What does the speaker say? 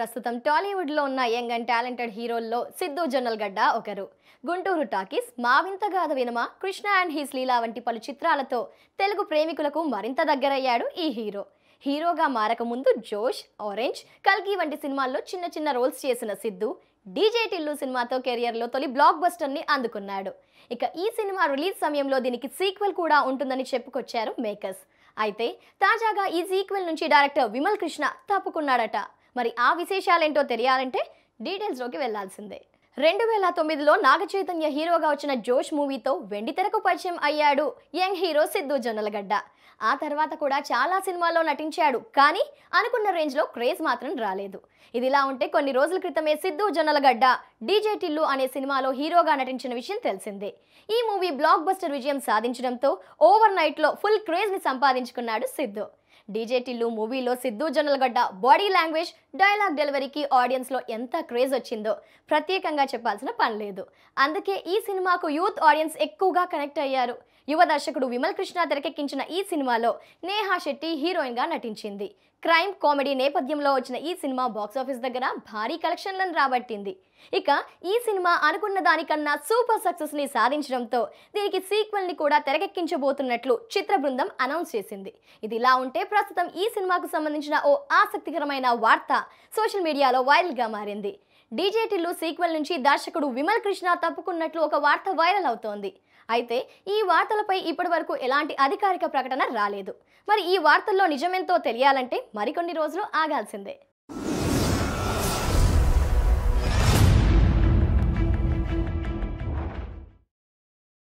ప్రస్తుతం టాలీవుడ్లో ఉన్న యంగ్ అండ్ టాలెంటెడ్ హీరోల్లో సిద్ధు గడ్డ ఒకరు Guntur talkies Maa Vintha Gaadha Vinama Krishna and his Leela వంటి పలు చిత్రాలతో తెలుగు ప్రేమికులకు మరింత దగ్గరయ్యాడు ఈ హీరో హీరోగా మారకముందు జోష్ ఆరెంజ్ కల్కి వంటి సినిమాల్లో చిన్న చిన్న రోల్స్ చేసిన సిద్ధు డీజే టిల్లు సినిమాతో కెరియర్లో తొలి బ్లాక్ బస్టర్ని అందుకున్నాడు ఇక ఈ సినిమా రిలీజ్ సమయంలో దీనికి సీక్వెల్ కూడా ఉంటుందని చెప్పుకొచ్చారు మేకర్స్ అయితే తాజాగా ఈ సీక్వెల్ నుంచి డైరెక్టర్ విమల్ కృష్ణ తప్పుకున్నాడట మరి ఆ విశేషాలేంటో తెలియాలంటే డీటెయిల్స్లోకి వెళ్లాల్సిందే రెండు వేల తొమ్మిదిలో నాగ చైతన్య హీరోగా వచ్చిన జోష్ మూవీతో వెండితెరకు పరిచయం అయ్యాడు యంగ్ హీరో సిద్ధు జొన్నలగడ్డ ఆ తర్వాత కూడా చాలా సినిమాల్లో నటించాడు కానీ అనుకున్న రేంజ్లో క్రేజ్ మాత్రం రాలేదు ఇదిలా ఉంటే కొన్ని రోజుల క్రితమే సిద్ధు జొన్నలగడ్డ డీజే టిల్లు అనే సినిమాలో హీరోగా నటించిన విషయం తెలిసిందే ఈ మూవీ బ్లాక్ బస్టర్ విజయం సాధించడంతో ఓవర్ నైట్లో ఫుల్ క్రేజ్ని సంపాదించుకున్నాడు సిద్ధు డీజేటీలు మూవీలో Siddhu Jonnalagadda body language dialogue డెలివరీకి ఆడియన్స్లో ఎంత క్రేజ్ వచ్చిందో ప్రత్యేకంగా చెప్పాల్సిన పని లేదు అందుకే ఈ సినిమాకు యూత్ ఆడియన్స్ ఎక్కువగా కనెక్ట్ అయ్యారు యువ దర్శకుడు విమల్ కృష్ణ తెరకెక్కించిన ఈ సినిమాలో నేహా శెట్టి హీరోయిన్గా నటించింది క్రైమ్ కామెడీ నేపథ్యంలో వచ్చిన ఈ సినిమా బాక్సాఫీస్ దగ్గర భారీ కలెక్షన్లను రాబట్టింది ఇక ఈ సినిమా అనుకున్న దానికన్నా సూపర్ సక్సెస్ని సాధించడంతో దీనికి సీక్వెల్ని కూడా తెరకెక్కించబోతున్నట్లు చిత్ర బృందం అనౌన్స్ చేసింది ఇది ఇలా ఉంటే ప్రస్తుతం ఈ సినిమాకు సంబంధించిన ఓ ఆసక్తికరమైన వార్త సోషల్ మీడియాలో వైరల్గా మారింది డీజేటిల్లు సీక్వెల్ నుంచి దర్శకుడు విమల్ కృష్ణ తప్పుకున్నట్లు ఒక వార్త వైరల్ అవుతోంది అయితే ఈ వార్తలపై ఇప్పటి వరకు ఎలాంటి అధికారిక ప్రకటన రాలేదు మరి ఈ వార్తల్లో నిజమెంతో తెలియాలంటే మరికొన్ని రోజులు ఆగాల్సిందే